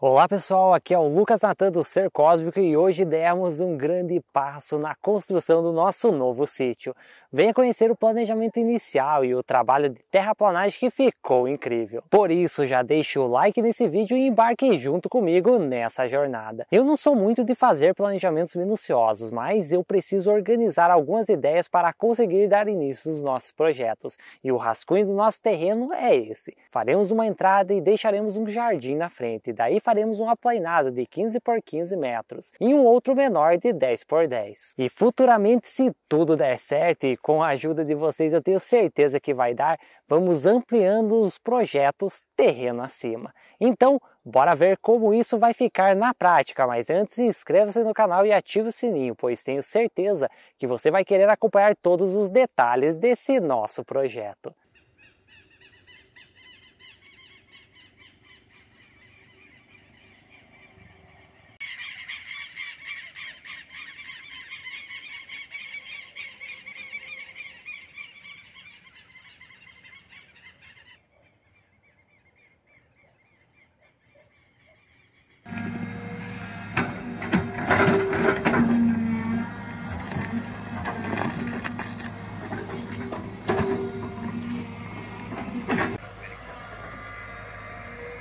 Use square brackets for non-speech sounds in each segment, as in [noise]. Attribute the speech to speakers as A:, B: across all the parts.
A: Olá pessoal, aqui é o Lucas Natan do Ser Cósmico e hoje demos um grande passo na construção do nosso novo sítio. Venha conhecer o planejamento inicial e o trabalho de terraplanagem que ficou incrível. Por isso, já deixe o like nesse vídeo e embarque junto comigo nessa jornada. Eu não sou muito de fazer planejamentos minuciosos, mas eu preciso organizar algumas ideias para conseguir dar início aos nossos projetos. E o rascunho do nosso terreno é esse. Faremos uma entrada e deixaremos um jardim na frente. Daí faremos uma aplainado de 15 por 15 metros e um outro menor de 10 por 10. E futuramente, se tudo der certo e com a ajuda de vocês, eu tenho certeza que vai dar, vamos ampliando os projetos terreno acima. Então, Bora ver como isso vai ficar na prática, mas antes inscreva-se no canal e ative o sininho, pois tenho certeza que você vai querer acompanhar todos os detalhes desse nosso projeto.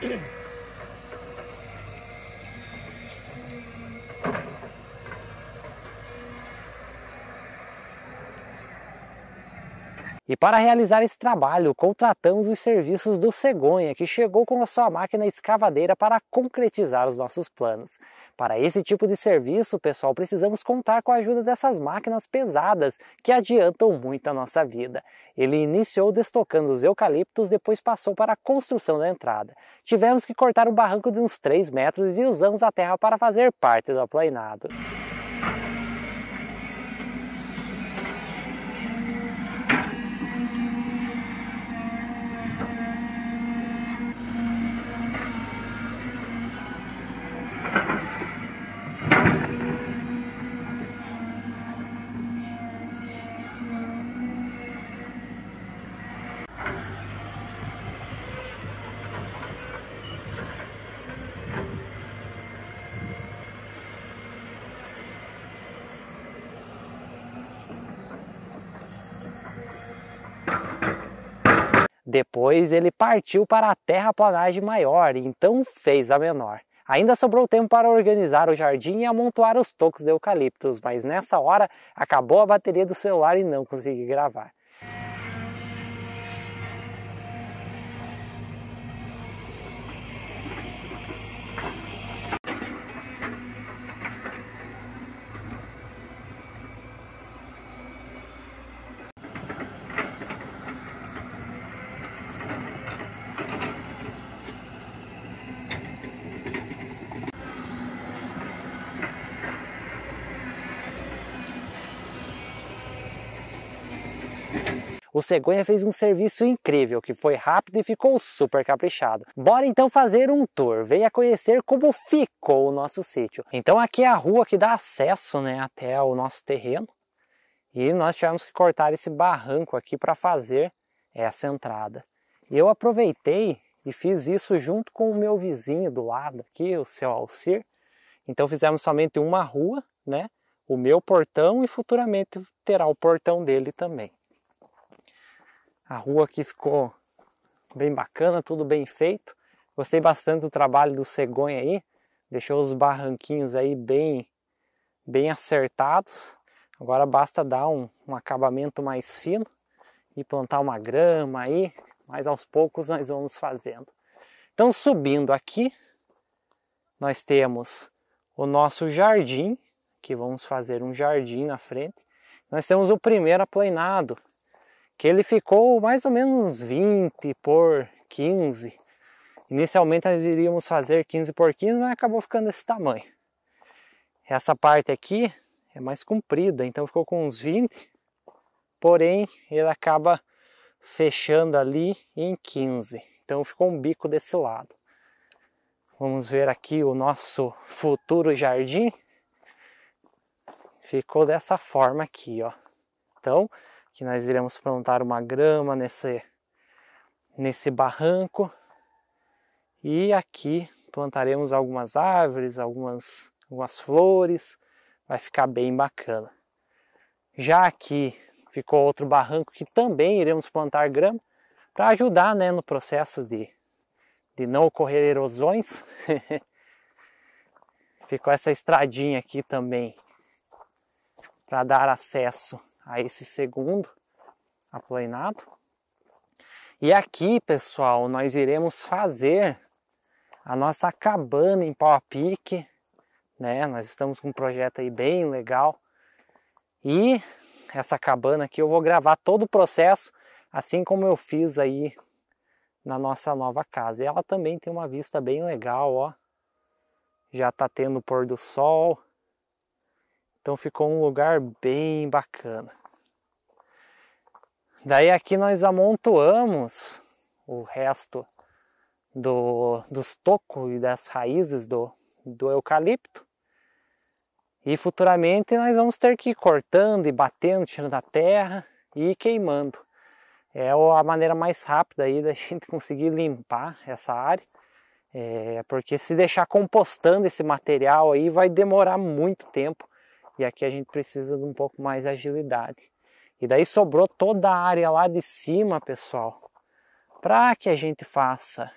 A: Yeah. [clears throat] E para realizar esse trabalho, contratamos os serviços do Cegonha, que chegou com a sua máquina escavadeira para concretizar os nossos planos. Para esse tipo de serviço, pessoal, precisamos contar com a ajuda dessas máquinas pesadas que adiantam muito a nossa vida. Ele iniciou destocando os eucaliptos, depois passou para a construção da entrada. Tivemos que cortar um barranco de uns 3 metros e usamos a terra para fazer parte do aplainado. Depois ele partiu para a terraplanagem maior e então fez a menor. Ainda sobrou tempo para organizar o jardim e amontoar os tocos de eucaliptos, mas nessa hora acabou a bateria do celular e não consegui gravar. Cegonha fez um serviço incrível, que foi rápido e ficou super caprichado. Bora então fazer um tour, venha conhecer como ficou o nosso sítio. Então aqui é a rua que dá acesso né, até o nosso terreno. E nós tivemos que cortar esse barranco aqui para fazer essa entrada. Eu aproveitei e fiz isso junto com o meu vizinho do lado aqui, o seu Alcir. Então fizemos somente uma rua, né? O meu portão e futuramente terá o portão dele também. A rua aqui ficou bem bacana, tudo bem feito. Gostei bastante do trabalho do Cegonha aí. Deixou os barranquinhos aí bem, bem acertados. Agora basta dar um, um acabamento mais fino e plantar uma grama aí, mas aos poucos nós vamos fazendo. Então, subindo aqui, nós temos o nosso jardim, que vamos fazer um jardim na frente. Nós temos o primeiro aplainado, que ele ficou mais ou menos 20 por 15. Inicialmente nós iríamos fazer 15 por 15, mas acabou ficando esse tamanho. Essa parte aqui é mais comprida, então ficou com uns 20, porém ele acaba fechando ali em 15. Então ficou um bico desse lado. Vamos ver aqui o nosso futuro jardim. Ficou dessa forma aqui, ó. Então, que nós iremos plantar uma grama nesse, nesse barranco e aqui plantaremos algumas árvores, algumas, algumas flores, vai ficar bem bacana. Já aqui ficou outro barranco que também iremos plantar grama para ajudar né, no processo de, de não ocorrer erosões. [laughs] ficou essa estradinha aqui também para dar acesso a esse segundo aplanado. E aqui, pessoal, nós iremos fazer a nossa cabana em pau a pique, né? Nós estamos com um projeto aí bem legal. E essa cabana aqui eu vou gravar todo o processo, assim como eu fiz aí na nossa nova casa. E ela também tem uma vista bem legal, ó. Já tá tendo pôr do sol. Então ficou um lugar bem bacana. Daí aqui nós amontoamos o resto do, dos tocos e das raízes do, do eucalipto. E futuramente nós vamos ter que ir cortando e batendo, tirando a terra e queimando. É a maneira mais rápida aí da [laughs] gente conseguir limpar essa área. É, porque se deixar compostando esse material aí vai demorar muito tempo e aqui a gente precisa de um pouco mais de agilidade. E daí sobrou toda a área lá de cima, pessoal, para que a gente faça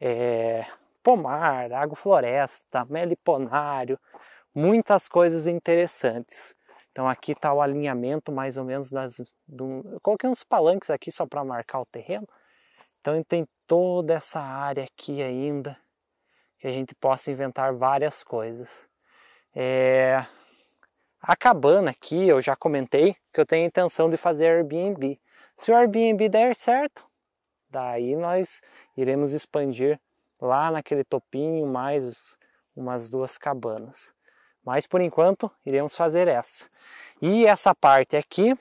A: é, pomar, floresta meliponário, muitas coisas interessantes. Então aqui está o alinhamento mais ou menos das. eu coloquei uns palanques aqui só para marcar o terreno. Então tem toda essa área aqui ainda que a gente possa inventar várias coisas. É, a cabana aqui, eu já comentei que eu tenho a intenção de fazer Airbnb. Se o Airbnb der certo, daí nós iremos expandir lá naquele topinho mais umas duas cabanas. Mas por enquanto, iremos fazer essa. E essa parte aqui,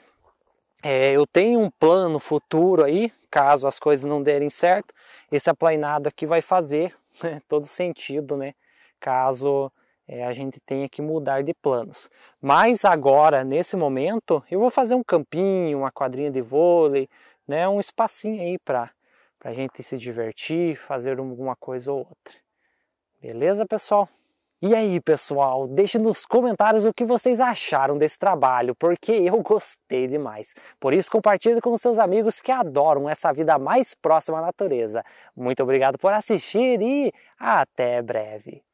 A: é, eu tenho um plano futuro aí, caso as coisas não derem certo, esse aplainado aqui vai fazer [laughs] né, todo sentido, né? Caso é, a gente tenha que mudar de planos. Mas agora, nesse momento, eu vou fazer um campinho, uma quadrinha de vôlei, né, um espacinho aí para a gente se divertir, fazer alguma coisa ou outra. Beleza, pessoal? E aí, pessoal, deixe nos comentários o que vocês acharam desse trabalho, porque eu gostei demais. Por isso, compartilhe com seus amigos que adoram essa vida mais próxima à natureza. Muito obrigado por assistir e até breve.